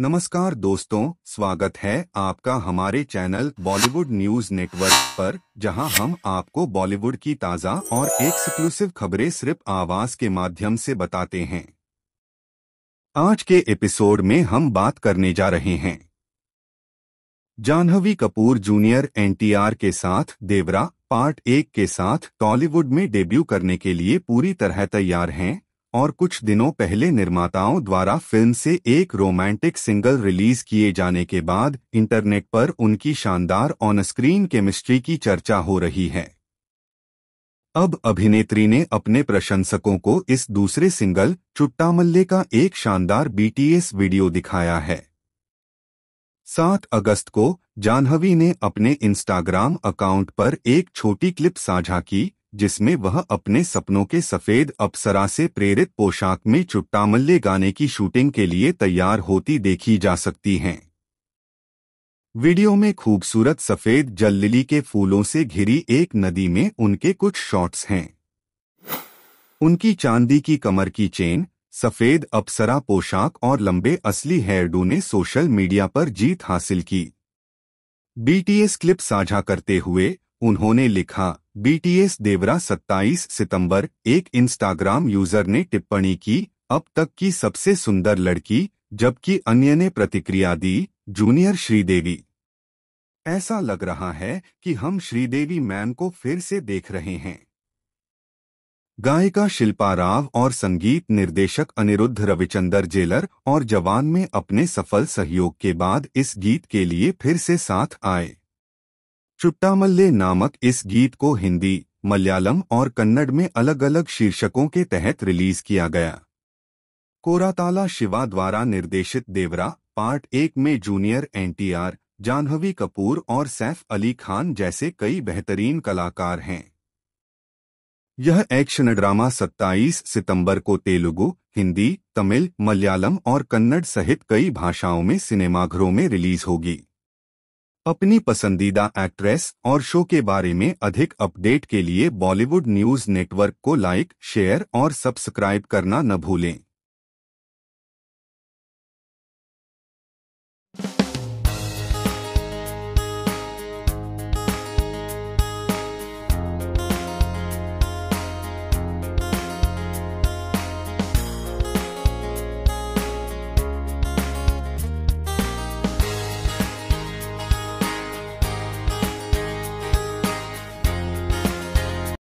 नमस्कार दोस्तों स्वागत है आपका हमारे चैनल बॉलीवुड न्यूज नेटवर्क पर जहां हम आपको बॉलीवुड की ताज़ा और एक्सक्लूसिव खबरें सिर्फ आवाज के माध्यम से बताते हैं आज के एपिसोड में हम बात करने जा रहे हैं जाह्नवी कपूर जूनियर एनटीआर के साथ देवरा पार्ट एक के साथ टॉलीवुड में डेब्यू करने के लिए पूरी तरह तैयार हैं और कुछ दिनों पहले निर्माताओं द्वारा फिल्म से एक रोमांटिक सिंगल रिलीज किए जाने के बाद इंटरनेट पर उनकी शानदार ऑन स्क्रीन केमिस्ट्री की चर्चा हो रही है अब अभिनेत्री ने अपने प्रशंसकों को इस दूसरे सिंगल चुट्टामल्ले का एक शानदार बीटीएस वीडियो दिखाया है सात अगस्त को जाह्नवी ने अपने इंस्टाग्राम अकाउंट पर एक छोटी क्लिप साझा की जिसमें वह अपने सपनों के सफेद अप्सरा से प्रेरित पोशाक में चुट्टामल्ले गाने की शूटिंग के लिए तैयार होती देखी जा सकती हैं वीडियो में खूबसूरत सफेद जल्लिली के फूलों से घिरी एक नदी में उनके कुछ शॉट्स हैं उनकी चांदी की कमर की चेन सफेद अप्सरा पोशाक और लंबे असली हेयरडू ने सोशल मीडिया पर जीत हासिल की बीटीएस क्लिप साझा करते हुए उन्होंने लिखा बीटीएस देवरा 27 सितंबर एक इंस्टाग्राम यूजर ने टिप्पणी की अब तक की सबसे सुंदर लड़की जबकि अन्य ने प्रतिक्रिया दी जूनियर श्रीदेवी ऐसा लग रहा है कि हम श्रीदेवी मैम को फिर से देख रहे हैं गायिका शिल्पा राव और संगीत निर्देशक अनिरुद्ध रविचंदर जेलर और जवान में अपने सफल सहयोग के बाद इस गीत के लिए फिर से साथ आए चुट्टामल्ले नामक इस गीत को हिंदी मलयालम और कन्नड़ में अलग अलग शीर्षकों के तहत रिलीज किया गया कोराताला शिवा द्वारा निर्देशित देवरा पार्ट एक में जूनियर एनटीआर जाह्नवी कपूर और सैफ अली खान जैसे कई बेहतरीन कलाकार हैं यह एक्शन ड्रामा 27 सितंबर को तेलुगु हिंदी तमिल मलयालम और कन्नड़ सहित कई भाषाओं में सिनेमाघरों में रिलीज होगी अपनी पसंदीदा एक्ट्रेस और शो के बारे में अधिक अपडेट के लिए बॉलीवुड न्यूज़ नेटवर्क को लाइक शेयर और सब्सक्राइब करना न भूलें